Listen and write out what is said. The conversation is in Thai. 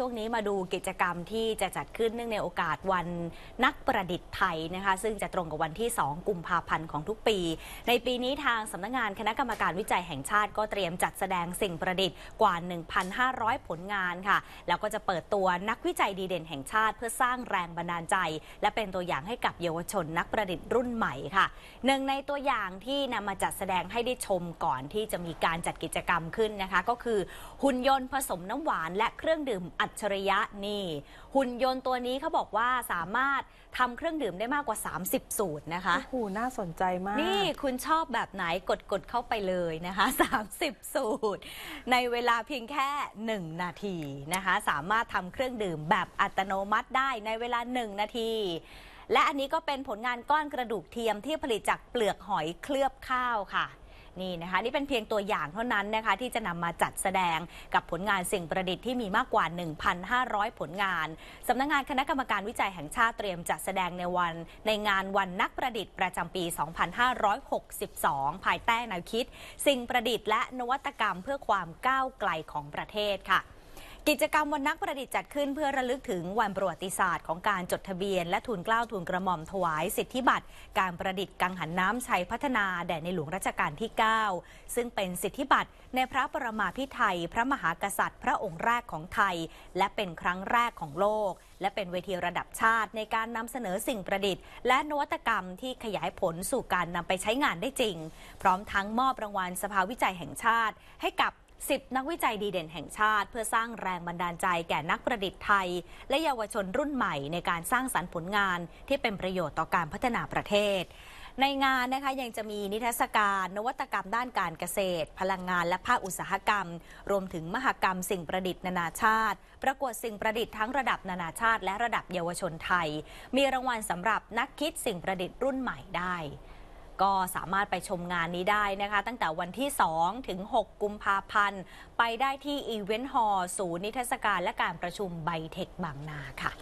ช่วงนี้มาดูกิจกรรมที่จะจัดขึ้นเนื่องในโอกาสวันนักประดิษฐ์ไทยนะคะซึ่งจะตรงกับวันที่ 2กุมภาพันธ์ของทุกปี ในปีนี้ทางสำนักงงานคณะกรรมการวิจัยแห่งชาติ ก็เตรียมจัดแสดงสิ่งประดิษฐ์กว่า 1,500 ผลงานค่ะแล้วก็จะเปิดตัวนักวิจัยดีเด่นแห่งชาติ เพื่อสร้างแรงบันดาลใจ และเป็นตัวอย่างให้กับเยาวชน นักประดิษฐ์รุ่นใหม่ค่ะหนึ่งในตัวอย่างที่นำมาจัดแสดงให้ได้ชมก่อนที่จะมีการจัดกิจกรรมขึ้นนะคะก็คือหุ่นยนต์ ผสมน้ำหวานและเครื่องดื่มอัจฉริยะนี่ หุ่นยนต์ตัวนี้เขาบอกว่าสามารถทำเครื่องดื่มได้มากกว่า 30 สูตรนะคะ โอ้โห น่าสนใจมาก นี่คุณชอบแบบไหนกดกดเข้าไปเลยนะคะ 30 สูตร ในเวลาเพียงแค่ 1 นาทีนะคะ สามารถทำเครื่องดื่มแบบอัตโนมัติได้ในเวลา 1 นาที และอันนี้ก็เป็นผลงานก้อนกระดูกเทียมที่ผลิตจากเปลือกหอยเคลือบข้าวค่ะนี่นะคะนี่เป็นเพียงตัวอย่างเท่านั้นนะคะที่จะนำมาจัดแสดงกับผลงานสิ่งประดิษฐ์ที่มีมากกว่า 1,500 ผลงานสำนักงงานคณะกรรมการวิจัยแห่งชาติเตรียมจัดแสดงในวัน ในงานวันนักประดิษฐ์ประจำปี 2562 ภายใต้แนวคิด สิ่งประดิษฐ์และนวัตกรรมเพื่อความก้าวไกลของประเทศค่ะกิจกรรมวันนักประดิษฐ์จัดขึ้นเพื่อระลึกถึงวันประวัติศาสตร์ของการจดทะเบียนและทุนกล้าวทุนกระหม่อมถวายสิทธิบัตรการประดิษฐ์กังหันน้ำชัยพัฒนาแด่ในหลวงรัชกาลที่ 9 ซึ่งเป็นสิทธิบัตรในพระปรมาพิไทยพระมหากษัตริย์พระองค์แรกของไทยและเป็นครั้งแรกของโลกและเป็นเวทีระดับชาติในการนำเสนอสิ่งประดิษฐ์และนวัตกรรมที่ขยายผลสู่การนำไปใช้งานได้จริงพร้อมทั้งมอบรางวัลสภาวิจัยแห่งชาติให้กับ10 นักวิจัยดีเด่นแห่งชาติ เพื่อสร้างแรงบันดาลใจแก่นักประดิษฐ์ไทย และเยาวชนรุ่นใหม่ในการสร้างสรรค์ผลงานที่เป็นประโยชน์ต่อการพัฒนาประเทศ ในงานนะคะยังจะมีนิทรรศการ นวัตกรรมด้านการเกษตร พลังงานและภาคอุตสาหกรรม รวมถึงมหกรรมสิ่งประดิษฐ์นานาชาติ ประกวดสิ่งประดิษฐ์ทั้งระดับนานาชาติ และระดับเยาวชนไทย มีรางวัลสำหรับนักคิดสิ่งประดิษฐ์รุ่นใหม่ได้ก็สามารถไปชมงานนี้ได้นะคะ ตั้งแต่วันที่ 2 ถึง 6 กุมภาพันธ์ ไปได้ที่อีเวนต์ฮอลล์ศูนย์นิทรรศการและการประชุมไบเทคบางนาค่ะ